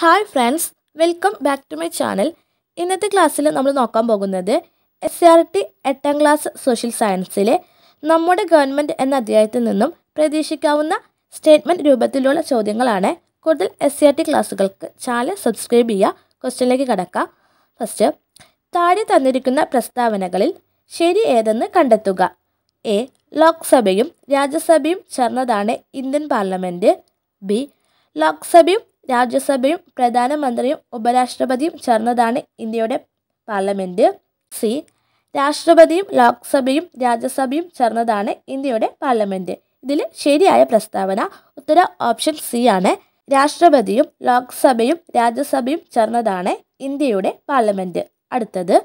hi friends welcome back to my channel ഇന്നത്തെ ക്ലാസ്സിൽ നമ്മൾ നോക്കാൻ പോകുന്നത് എസ് ആർ ടി എട്ടാം ക്ലാസ് സോഷ്യൽ സയൻസിലെ നമ്മുടെ ഗവൺമെൻറ് എന്ന അധ്യായത്തിൽ നിന്നും പ്രതീക്ഷിക്കാവുന്ന സ്റ്റേറ്റ്മെൻറ്റ് രൂപത്തിലുള്ള ചോദ്യങ്ങളാണ് കൂടുതൽ എസ് ആർ ടി ക്ലാസ്സുകൾക്ക് ചാനൽ സബ്സ്ക്രൈബ് ചെയ്യുക ക്വസ്റ്റ്യനിലേക്ക് കടക്കാം ഫസ്റ്റ് താഴെ തന്നിരിക്കുന്ന പ്രസ്താവനകളിൽ ശരി ഏതെന്ന് കണ്ടെത്തുക എ ലോക്സഭയും രാജ്യസഭയും ചേർന്നതാണ് ഇന്ത്യൻ പാർലമെൻറ്റ് ബി ലോക്സഭയും രാജ്യസഭയും പ്രധാനമന്ത്രിയും ഉപരാഷ്ട്രപതിയും ചേർന്നതാണ് ഇന്ത്യയുടെ പാർലമെൻറ്റ് സി രാഷ്ട്രപതിയും ലോക്സഭയും രാജ്യസഭയും ചേർന്നതാണ് ഇന്ത്യയുടെ പാർലമെൻറ്റ് ഇതിൽ ശരിയായ പ്രസ്താവന ഉത്തര ഓപ്ഷൻ സി ആണ് രാഷ്ട്രപതിയും ലോക്സഭയും രാജ്യസഭയും ചേർന്നതാണ് ഇന്ത്യയുടെ പാർലമെൻറ്റ് അടുത്തത്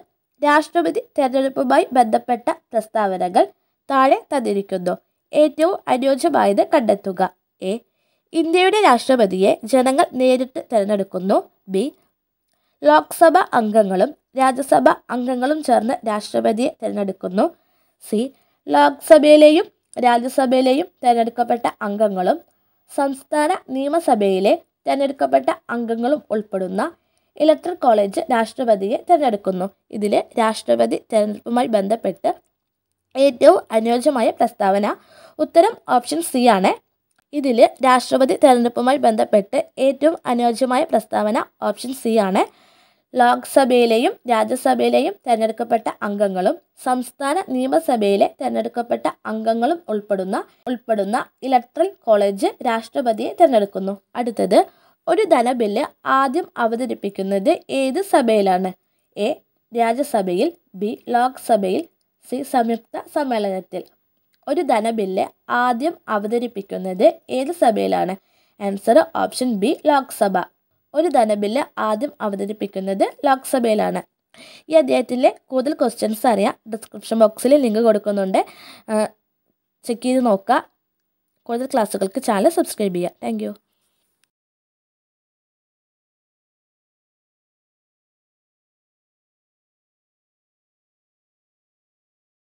രാഷ്ട്രപതി തെരഞ്ഞെടുപ്പുമായി ബന്ധപ്പെട്ട പ്രസ്താവനകൾ താഴെ തന്നിരിക്കുന്നു ഏറ്റവും അനുയോജ്യമായത് കണ്ടെത്തുക എ ഇന്ത്യയുടെ രാഷ്ട്രപതിയെ ജനങ്ങൾ നേരിട്ട് തിരഞ്ഞെടുക്കുന്നു ബി ലോക്സഭ അംഗങ്ങളും രാജ്യസഭ അംഗങ്ങളും ചേർന്ന് രാഷ്ട്രപതിയെ തിരഞ്ഞെടുക്കുന്നു സി ലോക്സഭയിലെയും രാജ്യസഭയിലെയും തിരഞ്ഞെടുക്കപ്പെട്ട അംഗങ്ങളും സംസ്ഥാന നിയമസഭയിലെ തിരഞ്ഞെടുക്കപ്പെട്ട അംഗങ്ങളും ഉൾപ്പെടുന്ന ഇലക്ട്രൽ കോളേജ് രാഷ്ട്രപതിയെ തിരഞ്ഞെടുക്കുന്നു ഇതിലെ രാഷ്ട്രപതി തിരഞ്ഞെടുപ്പുമായി ബന്ധപ്പെട്ട് ഏറ്റവും അനുയോജ്യമായ പ്രസ്താവന ഉത്തരം ഓപ്ഷൻ സി ആണ് ഇതിൽ രാഷ്ട്രപതി തെരഞ്ഞെടുപ്പുമായി ബന്ധപ്പെട്ട് ഏറ്റവും അനുയോജ്യമായ പ്രസ്താവന ഓപ്ഷൻ സി ആണ് ലോക്സഭയിലെയും രാജ്യസഭയിലെയും തിരഞ്ഞെടുക്കപ്പെട്ട അംഗങ്ങളും സംസ്ഥാന നിയമസഭയിലെ തിരഞ്ഞെടുക്കപ്പെട്ട അംഗങ്ങളും ഉൾപ്പെടുന്ന ഉൾപ്പെടുന്ന ഇലക്ട്രൽ കോളേജ് രാഷ്ട്രപതിയെ തിരഞ്ഞെടുക്കുന്നു അടുത്തത് ഒരു ധനബില്ല് ആദ്യം അവതരിപ്പിക്കുന്നത് ഏത് സഭയിലാണ് എ രാജ്യസഭയിൽ ബി ലോക്സഭയിൽ സി സംയുക്ത സമ്മേളനത്തിൽ ഒരു ധനബില്ല് ആദ്യം അവതരിപ്പിക്കുന്നത് ഏത് സഭയിലാണ് ആൻസർ ഓപ്ഷൻ ബി ലോക്സഭ ഒരു ധനബില്ല് ആദ്യം അവതരിപ്പിക്കുന്നത് ലോക്സഭയിലാണ് ഈ അദ്ദേഹത്തിലെ കൂടുതൽ ക്വസ്റ്റ്യൻസ് അറിയാം ഡിസ്ക്രിപ്ഷൻ ബോക്സിൽ ലിങ്ക് കൊടുക്കുന്നുണ്ട് ചെക്ക് ചെയ്ത് നോക്കുക കൂടുതൽ ക്ലാസ്സുകൾക്ക് ചാനൽ സബ്സ്ക്രൈബ് ചെയ്യുക താങ്ക്